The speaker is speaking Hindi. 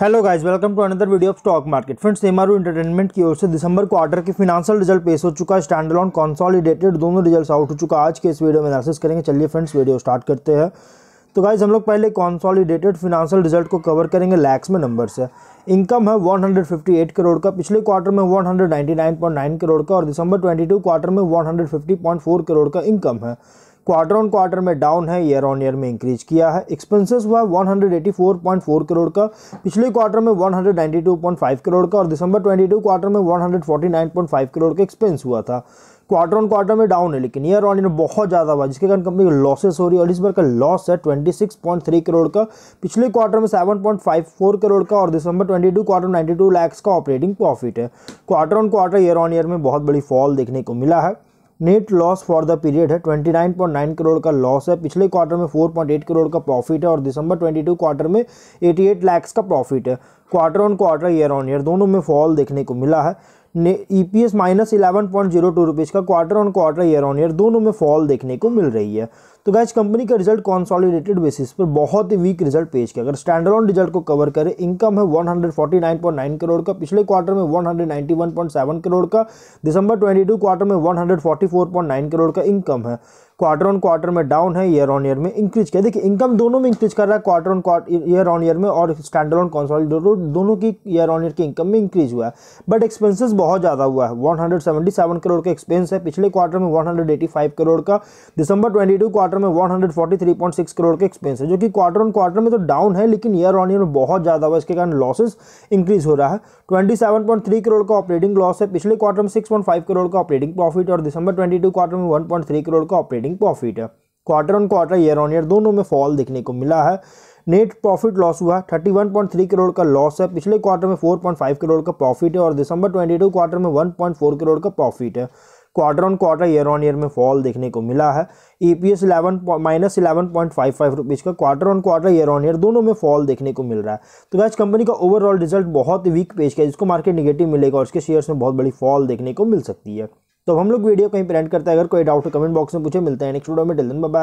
hello guys welcome to another video of stock market friends MRO entertainment की ओर से दिसंबर क्वार्टर के फिनांशियल रिजल्ट पेश हो चुका है स्टैंडलॉन कॉन्सॉलिडेटेड दोनों रिजल्ट्स आउट हो चुका है आज के इस वीडियो में एनालिसिस करेंगे चलिए फ्रेंड्स वीडियो स्टार्ट करते हैं तो गाइज हम लोग पहले कॉन्सॉलीडेटेड फिनेंशियल रिजल्ट को कवर करेंगे लैक्स में नंबर से इनकम है 158 करोड़ का पिछले क्वार्टर में 199.9 करोड़ का और दिसंबर 22 क्वार्टर में 150.4 करोड़ का इनकम है क्वार्टर ऑन क्वार्टर में डाउन है ईयर ऑन ईयर में इंक्रीज किया है एक्सपेंसेस हुआ 184.4 करोड़ का पिछले क्वार्टर में 192.5 करोड़ का और दिसंबर 22 क्वार्टर में 149.5 करोड़ का एक्सपेंस हुआ था क्वार्टर ऑन क्वार्टर में डाउन है लेकिन ईयर ऑन ईयर बहुत ज़्यादा हुआ जिसके कारण कंपनी की लॉसेस हो रही है और इस बार का लॉस है 26.3 करोड़ का पिछले क्वार्टर में 7.54 करोड़ का और दिसंबर 22 क्वार्टर 92 लाख का ऑपरेटिंग प्रॉफिट है quarter on quarter year on year में बहुत बड़ी फॉल देखने को मिला है net loss for the period है 29.9 करोड़ का लॉस है पिछले क्वार्टर में 4.8 करोड़ का प्रॉफिट है और दिसंबर 22 क्वार्टर में 88 लैक्स का प्रॉफिट है quarter on quarter year on year दोनों में फॉल देखने को मिला है E P S minus eleven point zero two rupees का quarter on quarter year on year दोनों में फॉल देखने को मिल रही है तो गैज कंपनी का रिजल्ट कॉन्सॉलिडेटेड बेसिस पर बहुत ही वीक रिजल्ट पेश किया अगर स्टैंडर्ड रिजल्ट को कवर करें इनकम है 149.9 करोड़ का पिछले क्वार्टर में 191.7 करोड़ का दिसंबर 22 क्वार्टर में 144.9 करोड़ का इनकम है क्वार्टर ऑन क्वार्टर में डाउन है ईयर ऑन ईयर में इंक्रीज किया देखिए इनकम दोनों में इंक्रीज कर रहा है quarter on quarter year on year में और स्टैंडर्ड ऑन कॉन्सॉलिडेटेड दोनों की ईयर ऑन ईयर की इनकम में इंक्रीज हुआ है बट एक्सपेंसेस बहुत ज़्यादा हुआ है 177 करोड़ का एक्सपेंस है पिछले क्वार्टर में 185 करोड़ का दिसंबर 22 क्वार्टर क्वार्टर में 143.6 करोड़ के एक्सपेंस है जो कि क्वार्टर ऑन क्वार्टर में तो डाउन है लेकिन ईयर ऑन ईयर में बहुत ज़्यादा हुआ इसके कारण लॉसेस इंक्रीज हो रहा है 27.3 करोड़ का ऑपरेटिंग लॉस है पिछले क्वार्टर में 6.5 करोड़ का ऑपरेटिंग प्रॉफिट और दिसंबर ट्वेंटी क्वार्टर में वन करोड़ का ऑपरेटिंग प्रॉफिट है quarter on quarter year on year दोनों में फॉल देखने को मिला है नेट प्रॉफिट लॉस हुआ थर्टी करोड़ का लॉस है पिछले क्वार्टर में फोर करोड़ का प्रॉफिट है और दिसंबर ट्वेंटी क्वार्टर में वन करोड़ का प्रॉफिट है quarter on quarter year on year में फॉल देखने को मिला है E P S eleven minus eleven point five five rupees का quarter on quarter year on year दोनों में फॉल देखने को मिल रहा है तो गैस कंपनी का ओवरऑल रिजल्ट बहुत वीक पेश का जिसको मार्केट निगेटिव मिलेगा और उसके शेयर्स में बहुत बड़ी फॉल देखने को मिल सकती है तो हम लोग वीडियो कहीं प्रेंट करते हैं अगर कोई डाउट कमेंट बॉक्स में पूछे मिलते हैं नेक्स्ट वीडियो में डिलन बाय